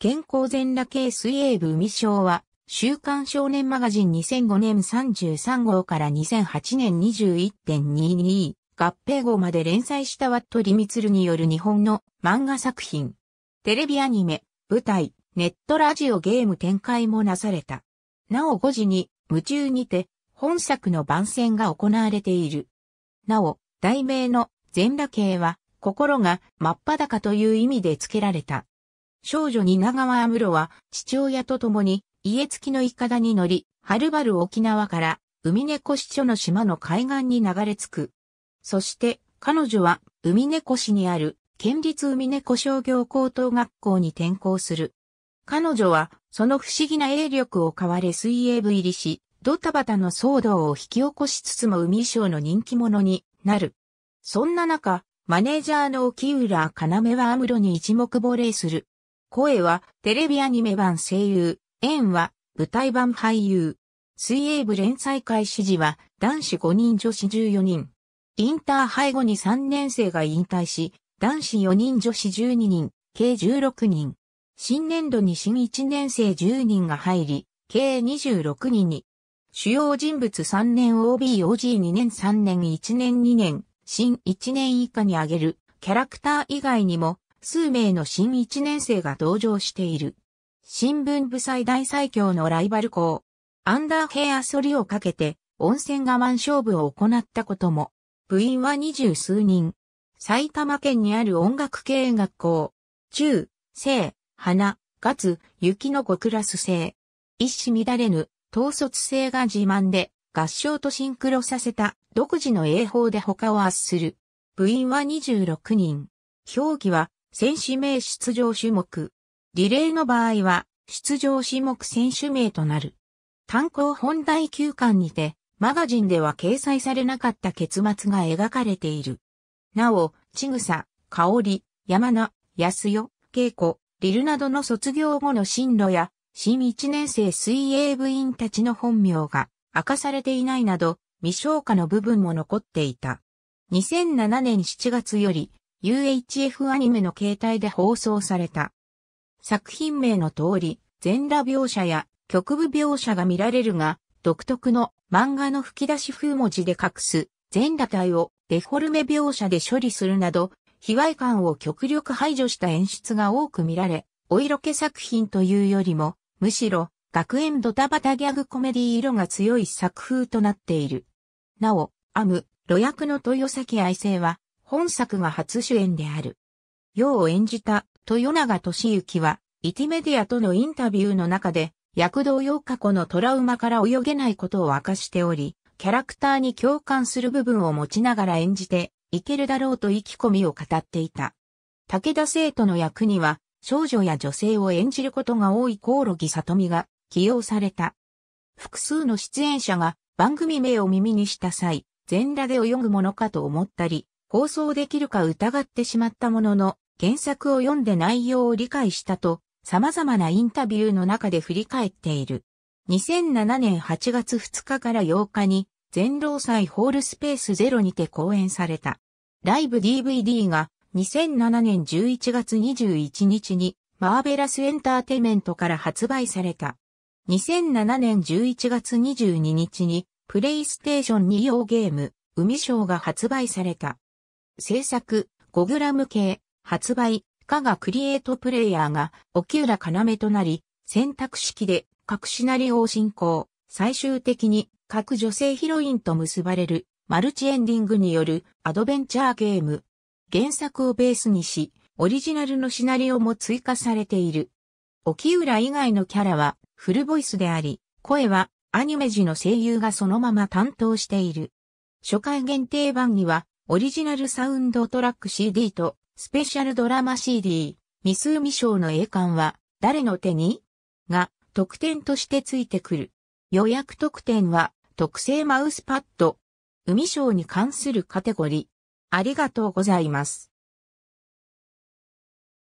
健康全裸系水泳部海賞は、週刊少年マガジン2005年33号から2008年21.22合併号まで連載したワットリミツルによる日本の漫画作品。テレビアニメ、舞台、ネットラジオゲーム展開もなされた。なお5時に、夢中にて、本作の番宣が行われている。なお、題名の全裸系は、心が真っ裸という意味で付けられた。少女は川ム室は父親と共に家付きのイカダに乗り、はるばる沖縄から海猫市所の島の海岸に流れ着く。そして彼女は海猫市にある県立海猫商業高等学校に転校する。彼女はその不思議な栄力を買われ水泳部入りし、ドタバタの騒動を引き起こしつつも海衣装の人気者になる。そんな中、マネージャーの沖浦要はアムロに一目惚れする。声はテレビアニメ版声優、演は舞台版俳優。水泳部連載開始時は男子5人女子14人。インターハイ後に3年生が引退し、男子4人女子12人、計16人。新年度に新1年生10人が入り、計26人に。主要人物3年 OBOG2 年3年1年2年、新1年以下に上げるキャラクター以外にも数名の新一年生が同乗している。新聞部最大最強のライバル校。アンダーヘアソリをかけて、温泉我慢勝負を行ったことも。部員は二十数人。埼玉県にある音楽系学校。中、生、花、月、雪の5クラス生。一糸乱れぬ、統率性が自慢で、合唱とシンクロさせた独自の英法で他を圧する。部員は26人。表記は選手名出場種目。リレーの場合は、出場種目選手名となる。単行本第9巻にて、マガジンでは掲載されなかった結末が描かれている。なお、ちぐさ、かおり、山名、安代、恵子、リルなどの卒業後の進路や、新1年生水泳部員たちの本名が明かされていないなど、未消化の部分も残っていた。2007年7月より、UHF アニメの形態で放送された。作品名の通り、全裸描写や局部描写が見られるが、独特の漫画の吹き出し風文字で隠す全裸体をデフォルメ描写で処理するなど、卑猥感を極力排除した演出が多く見られ、お色気作品というよりも、むしろ、学園ドタバタギャグコメディ色が強い作風となっている。なお、アム、ロ役の豊崎愛生は、本作が初主演である。楊を演じた豊永俊之は、イティメディアとのインタビューの中で、躍動4過去のトラウマから泳げないことを明かしており、キャラクターに共感する部分を持ちながら演じて、いけるだろうと意気込みを語っていた。武田生徒の役には、少女や女性を演じることが多いコオロギ里美が起用された。複数の出演者が番組名を耳にした際、全裸で泳ぐものかと思ったり、放送できるか疑ってしまったものの、原作を読んで内容を理解したと、様々なインタビューの中で振り返っている。2007年8月2日から8日に、全労祭ホールスペースゼロにて公演された。ライブ DVD が2007年11月21日にマーベラスエンターテイメントから発売された。2007年11月22日にプレイステーション2用ゲーム海章が発売された。制作、5グラム系、発売、加賀クリエイトプレイヤーが、沖浦要となり、選択式で各シナリオを進行、最終的に各女性ヒロインと結ばれるマルチエンディングによるアドベンチャーゲーム。原作をベースにし、オリジナルのシナリオも追加されている。沖浦以外のキャラはフルボイスであり、声はアニメ時の声優がそのまま担当している。初回限定版にはオリジナルサウンドトラック CD とスペシャルドラマ CD、ミスーミ賞の栄冠は誰の手にが特典としてついてくる。予約特典は特製マウスパッド。海賞に関するカテゴリー。ありがとうございます。